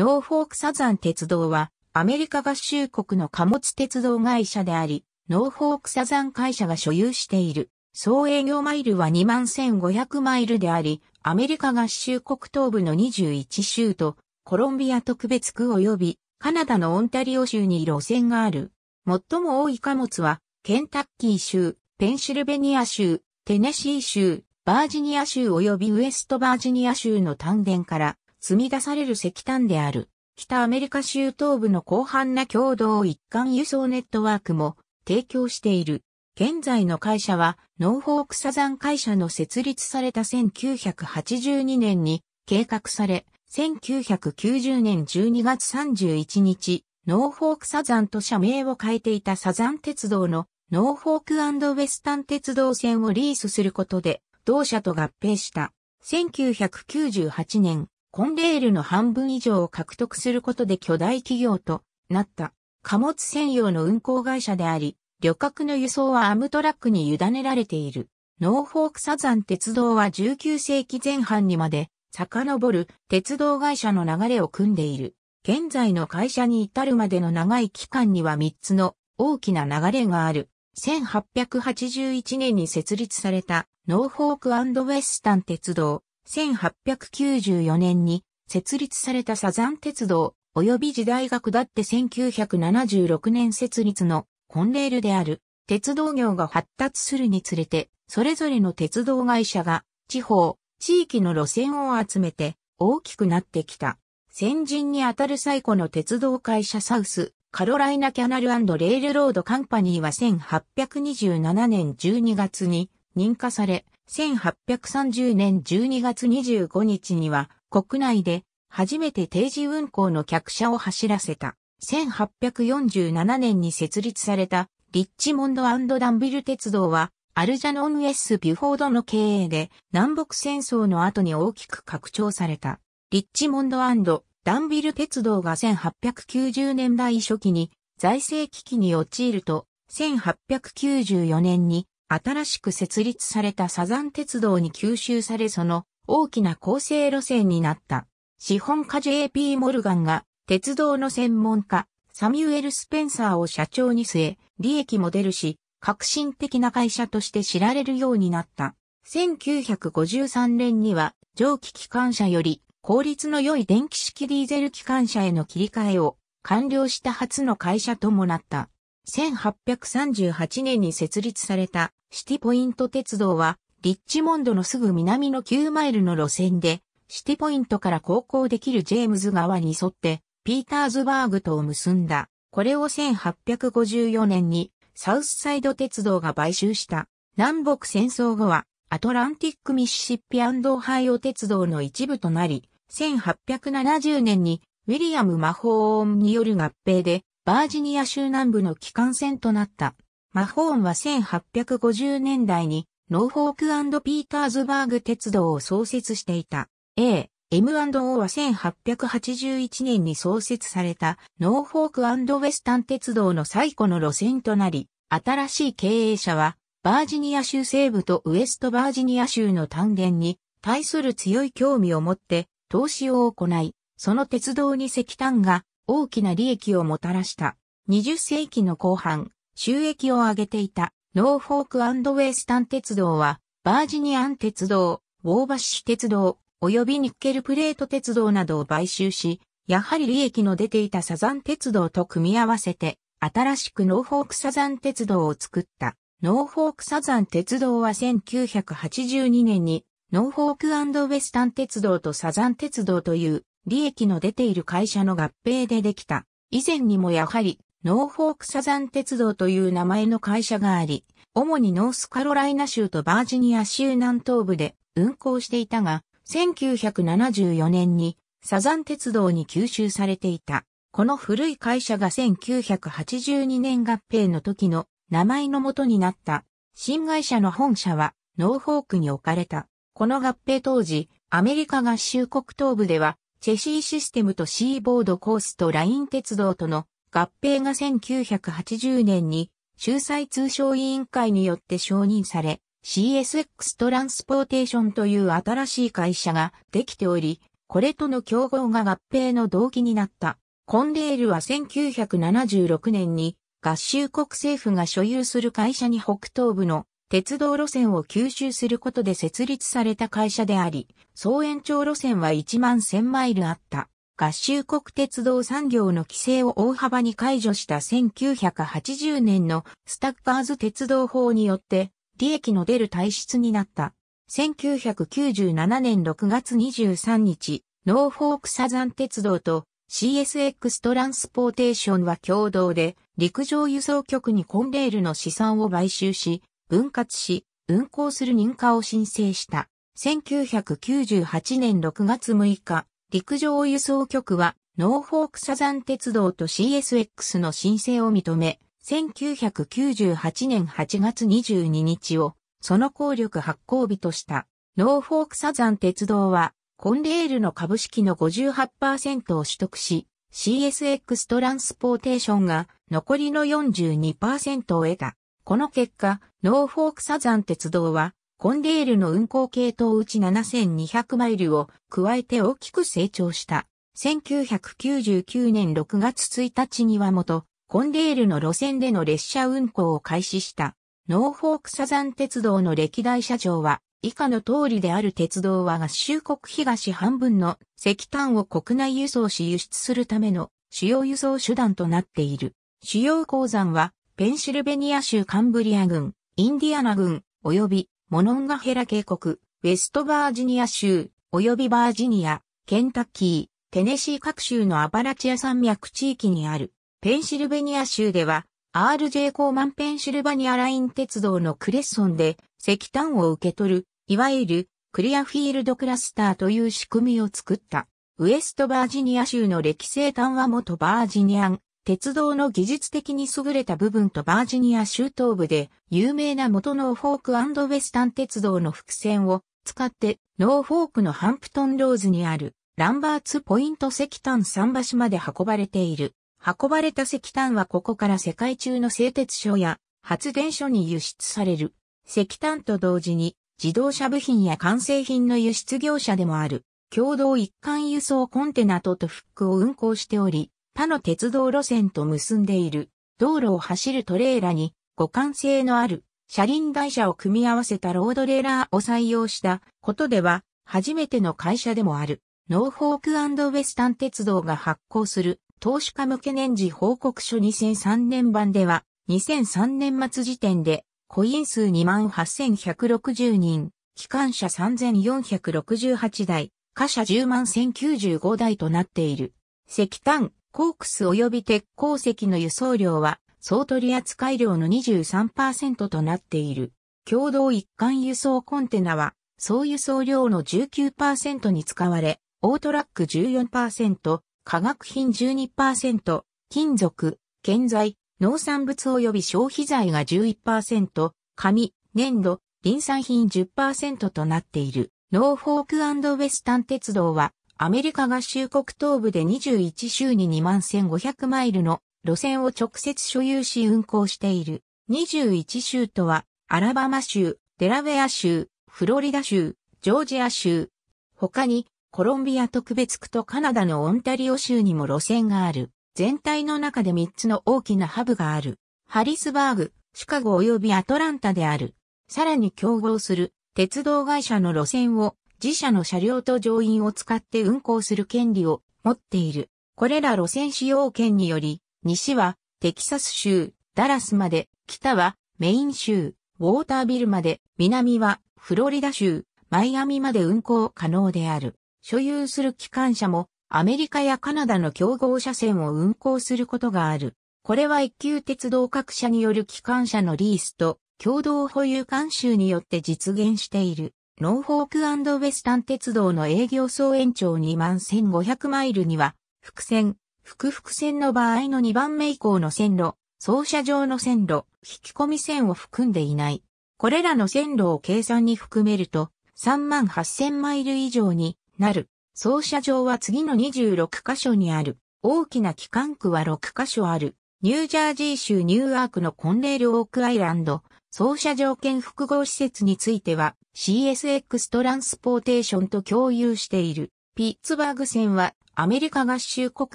ノーフォークサザン鉄道は、アメリカ合衆国の貨物鉄道会社であり、ノーフォークサザン会社が所有している。総営業マイルは21,500マイルであり、アメリカ合衆国東部の21州と、コロンビア特別区及び、カナダのオンタリオ州に路線がある。最も多い貨物は、ケンタッキー州、ペンシルベニア州、テネシー州、バージニア州及びウエストバージニア州の丹田から、積み出される石炭である。北アメリカ州東部の広範な共同一貫輸送ネットワークも提供している。現在の会社は、ノーフォークサザン会社の設立された1982年に計画され、1990年12月31日、ノーフォークサザンと社名を変えていたサザン鉄道のノーフォークウェスタン鉄道線をリースすることで、同社と合併した。1998年、コンレールの半分以上を獲得することで巨大企業となった貨物専用の運行会社であり、旅客の輸送はアムトラックに委ねられている。ノーフォークサザン鉄道は19世紀前半にまで遡る鉄道会社の流れを組んでいる。現在の会社に至るまでの長い期間には3つの大きな流れがある。1881年に設立されたノーフォークウェスタン鉄道。1894年に設立されたサザン鉄道及び時代が下って1976年設立のコンレールである鉄道業が発達するにつれて、それぞれの鉄道会社が地方、地域の路線を集めて大きくなってきた。先人にあたる最古の鉄道会社サウス、カロライナキャナルレールロードカンパニーは1827年12月に認可され、1830年12月25日には国内で初めて定時運行の客車を走らせた。1847年に設立されたリッチモンドダンビル鉄道はアルジャノン・ウェス・ビュフォードの経営で南北戦争の後に大きく拡張された。リッチモンドダンビル鉄道が1890年代初期に財政危機に陥ると1894年に新しく設立されたサザン鉄道に吸収されその大きな構成路線になった。資本家 JP モルガンが鉄道の専門家サミュエル・スペンサーを社長に据え、利益も出るし、革新的な会社として知られるようになった。1953年には蒸気機関車より効率の良い電気式ディーゼル機関車への切り替えを完了した初の会社ともなった。1838年に設立されたシティポイント鉄道は、リッチモンドのすぐ南の9マイルの路線で、シティポイントから航行できるジェームズ川に沿って、ピーターズバーグとを結んだ。これを1854年にサウスサイド鉄道が買収した。南北戦争後はアトランティックミシシッピオハイオ鉄道の一部となり、1870年にウィリアム魔法音による合併でバージニア州南部の機関線となった。マホーンは1850年代にノーフォークピーターズバーグ鉄道を創設していた。A、M&O は1881年に創設されたノーフォークウェスタン鉄道の最古の路線となり、新しい経営者はバージニア州西部とウエストバージニア州の単元に対する強い興味を持って投資を行い、その鉄道に石炭が大きな利益をもたらした。20世紀の後半、収益を上げていたノーフォークウェスタン鉄道は、バージニアン鉄道、ウォーバッシュ鉄道、及びニッケルプレート鉄道などを買収し、やはり利益の出ていたサザン鉄道と組み合わせて、新しくノーフォークサザン鉄道を作った。ノーフォークサザン鉄道は1982年に、ノーフォークウェスタン鉄道とサザン鉄道という利益の出ている会社の合併でできた。以前にもやはり、ノーフォークサザン鉄道という名前の会社があり、主にノースカロライナ州とバージニア州南東部で運行していたが、1974年にサザン鉄道に吸収されていた。この古い会社が1982年合併の時の名前の元になった。新会社の本社はノーフォークに置かれた。この合併当時、アメリカ合衆国東部ではチェシーシステムとシーボードコースとライン鉄道との合併が1980年に州裁通商委員会によって承認され、CSX トランスポーテーションという新しい会社ができており、これとの競合が合併の動機になった。コンレールは1976年に合衆国政府が所有する会社に北東部の鉄道路線を吸収することで設立された会社であり、総延長路線は1万1000マイルあった。合衆国鉄道産業の規制を大幅に解除した1980年のスタッカーズ鉄道法によって利益の出る体質になった。1997年6月23日、ノーフォークサザン鉄道と CSX トランスポーテーションは共同で陸上輸送局にコンレールの資産を買収し、分割し、運行する認可を申請した。1998年6月6日、陸上輸送局は、ノーフォークサザン鉄道と CSX の申請を認め、1998年8月22日を、その効力発行日とした。ノーフォークサザン鉄道は、コンレールの株式の58%を取得し、CSX トランスポーテーションが残りの42%を得た。この結果、ノーフォークサザン鉄道は、コンデールの運行系統うち7200マイルを加えて大きく成長した。1999年6月1日には元、コンデールの路線での列車運行を開始した。ノーフォークサザン鉄道の歴代社長は、以下の通りである鉄道は合衆国東半分の石炭を国内輸送し輸出するための主要輸送手段となっている。主要鉱山は、ペンシルベニア州カンブリア郡、インディアナ軍、及びモノンガヘラ渓谷、ウェストバージニア州、及びバージニア、ケンタッキー、テネシー各州のアバラチア山脈地域にある、ペンシルベニア州では、RJ コーマンペンシルバニアライン鉄道のクレッソンで石炭を受け取る、いわゆるクリアフィールドクラスターという仕組みを作った。ウェストバージニア州の歴世炭は元バージニアン鉄道の技術的に優れた部分とバージニア州東部で有名な元ノーフォークウェスタン鉄道の伏線を使ってノーフォークのハンプトンローズにあるランバーツポイント石炭桟橋まで運ばれている。運ばれた石炭はここから世界中の製鉄所や発電所に輸出される。石炭と同時に自動車部品や完成品の輸出業者でもある共同一貫輸送コンテナととフックを運行しており、他の鉄道路線と結んでいる道路を走るトレーラに互換性のある車輪台車を組み合わせたロードレーラーを採用したことでは初めての会社でもあるノーフォークウェスタン鉄道が発行する投資家向け年次報告書2003年版では2003年末時点でコイン数28,160人、機関車3468台、貨車101,095台となっている。石炭、コークス及び鉄鉱石の輸送量は総取扱量の23%となっている。共同一貫輸送コンテナは総輸送量の19%に使われ、オートラック14%、化学品12%、金属、建材、農産物及び消費財が11%、紙、粘土、臨産品10%となっている。ノーフォークウェスタン鉄道はアメリカ合衆国東部で21州に2万1500マイルの路線を直接所有し運行している。21州とは、アラバマ州、デラウェア州、フロリダ州、ジョージア州、他にコロンビア特別区とカナダのオンタリオ州にも路線がある。全体の中で3つの大きなハブがある。ハリスバーグ、シカゴ及びアトランタである。さらに競合する鉄道会社の路線を自社の車両と乗員を使って運行する権利を持っている。これら路線使用権により、西はテキサス州、ダラスまで、北はメイン州、ウォータービルまで、南はフロリダ州、マイアミまで運行可能である。所有する機関車もアメリカやカナダの競合車線を運行することがある。これは一級鉄道各社による機関車のリースと共同保有監修によって実現している。ノーフォークウェスタン鉄道の営業総延長2万1500マイルには、複線、複々線の場合の2番目以降の線路、走車場の線路、引き込み線を含んでいない。これらの線路を計算に含めると、3万8000マイル以上になる。走車場は次の26カ所にある。大きな機関区は6カ所ある。ニュージャージー州ニューアークのコンレールオークアイランド、走者条件複合施設については CSX トランスポーテーションと共有している。ピッツバーグ線はアメリカ合衆国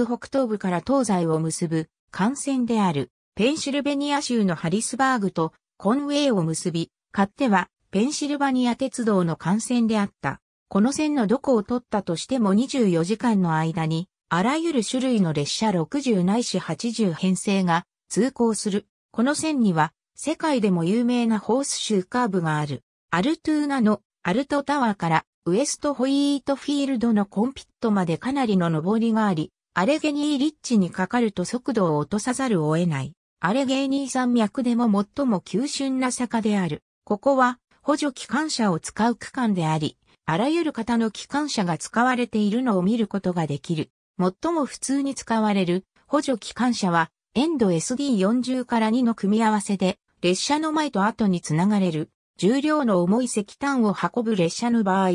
北東部から東西を結ぶ幹線であるペンシルベニア州のハリスバーグとコンウェイを結び、か手てはペンシルバニア鉄道の幹線であった。この線のどこを取ったとしても24時間の間にあらゆる種類の列車60ないし80編成が通行する。この線には世界でも有名なホースシューカーブがある、アルトゥーナのアルトタワーからウエストホイートフィールドのコンピットまでかなりの上りがあり、アレゲニーリッチにかかると速度を落とさざるを得ない。アレゲーニー山脈でも最も急峻な坂である。ここは補助機関車を使う区間であり、あらゆる型の機関車が使われているのを見ることができる。最も普通に使われる補助機関車は、エンド SD40 から2の組み合わせで、列車の前と後につながれる、重量の重い石炭を運ぶ列車の場合、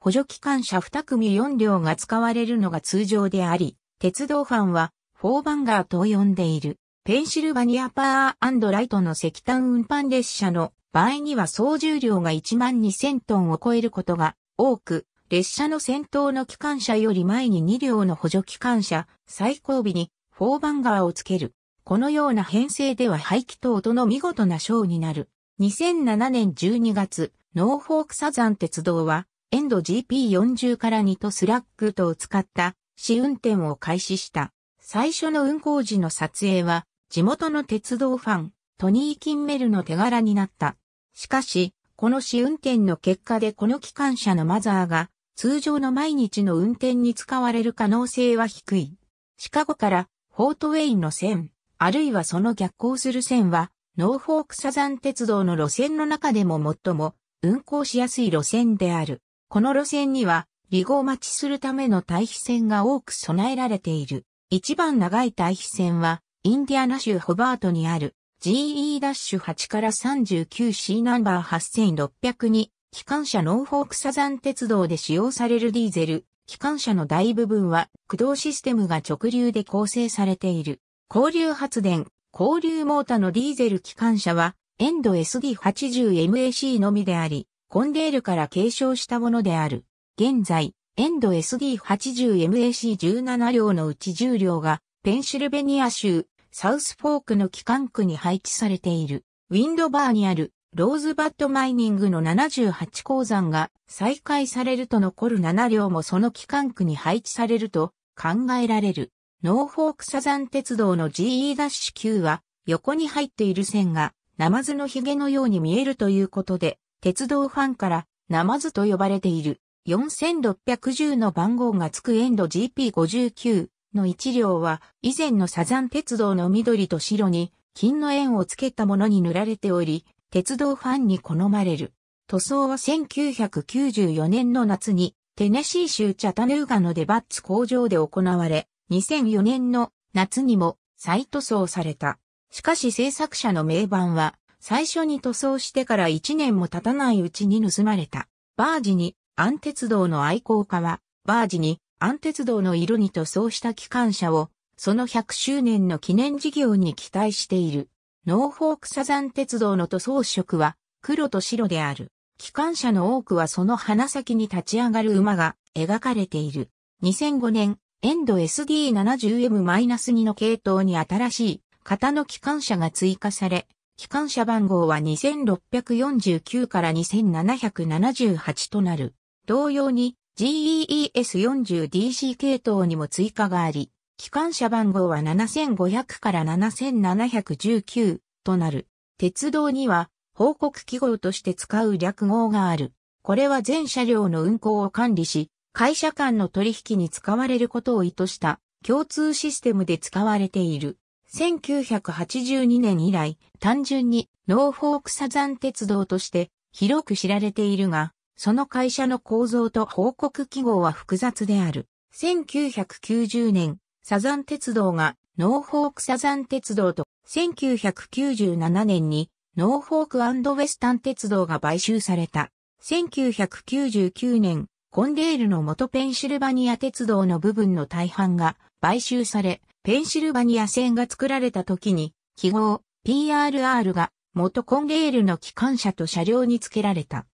補助機関車2組4両が使われるのが通常であり、鉄道ファンは、フォーバンガーと呼んでいる、ペンシルバニアパーライトの石炭運搬列車の場合には総重量が1万2000トンを超えることが多く、列車の先頭の機関車より前に2両の補助機関車、最後尾にフォーバンガーをつけるこのような編成では排気と音の見事なショーになる。2007年12月、ノーフォークサザン鉄道は、エンド GP40 から2とスラックとを使った試運転を開始した。最初の運行時の撮影は、地元の鉄道ファン、トニー・キンメルの手柄になった。しかし、この試運転の結果でこの機関車のマザーが、通常の毎日の運転に使われる可能性は低い。シカゴから、フォートウェインの線、あるいはその逆行する線は、ノーフォークサザン鉄道の路線の中でも最も運行しやすい路線である。この路線には、離合待ちするための対比線が多く備えられている。一番長い対比線は、インディアナ州ホバートにある GE-8 から 39C ナンバー8600に、機関車ノーフォークサザン鉄道で使用されるディーゼル、機関車の大部分は駆動システムが直流で構成されている。交流発電、交流モータのディーゼル機関車は、エンド SD80MAC のみであり、コンデールから継承したものである。現在、エンド SD80MAC17 両のうち10両が、ペンシルベニア州、サウスフォークの機関区に配置されている。ウィンドバーにある、ローズバッドマイニングの78鉱山が再開されると残る7両もその機関区に配置されると考えられる。ノーフォークサザン鉄道の GE-9 は、横に入っている線が、ナマズのヒゲのように見えるということで、鉄道ファンから、ナマズと呼ばれている。4610の番号が付くエンド GP59 の1両は、以前のサザン鉄道の緑と白に、金の円をつけたものに塗られており、鉄道ファンに好まれる。塗装は1994年の夏に、テネシー州チャタヌーガのデバッツ工場で行われ、2004年の夏にも再塗装された。しかし制作者の名盤は、最初に塗装してから1年も経たないうちに盗まれた。バージに、アン鉄道の愛好家は、バージに、アン鉄道の色に塗装した機関車を、その100周年の記念事業に期待している。ノーフォークサザン鉄道の塗装色は、黒と白である。機関車の多くはその鼻先に立ち上がる馬が描かれている。2005年、エンド SD70M-2 の系統に新しい型の機関車が追加され、機関車番号は2649から2778となる。同様に GEES40DC 系統にも追加があり、機関車番号は7500から7719となる。鉄道には報告記号として使う略号がある。これは全車両の運行を管理し、会社間の取引に使われることを意図した共通システムで使われている。1982年以来、単純にノーフォークサザン鉄道として広く知られているが、その会社の構造と報告記号は複雑である。1990年、サザン鉄道がノーフォークサザン鉄道と1997年にノーフォークウェスタン鉄道が買収された。1999年、コンデールの元ペンシルバニア鉄道の部分の大半が買収され、ペンシルバニア線が作られた時に、記号 PRR が元コンデールの機関車と車両に付けられた。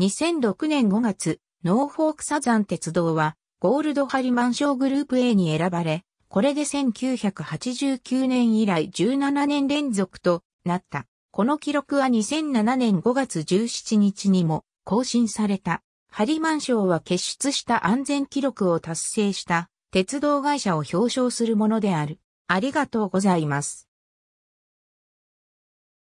2006年5月、ノーフォークサザン鉄道はゴールドハリマン賞グループ A に選ばれ、これで1989年以来17年連続となった。この記録は2007年5月17日にも更新された。ハリマン賞は結出した安全記録を達成した鉄道会社を表彰するものである。ありがとうございます。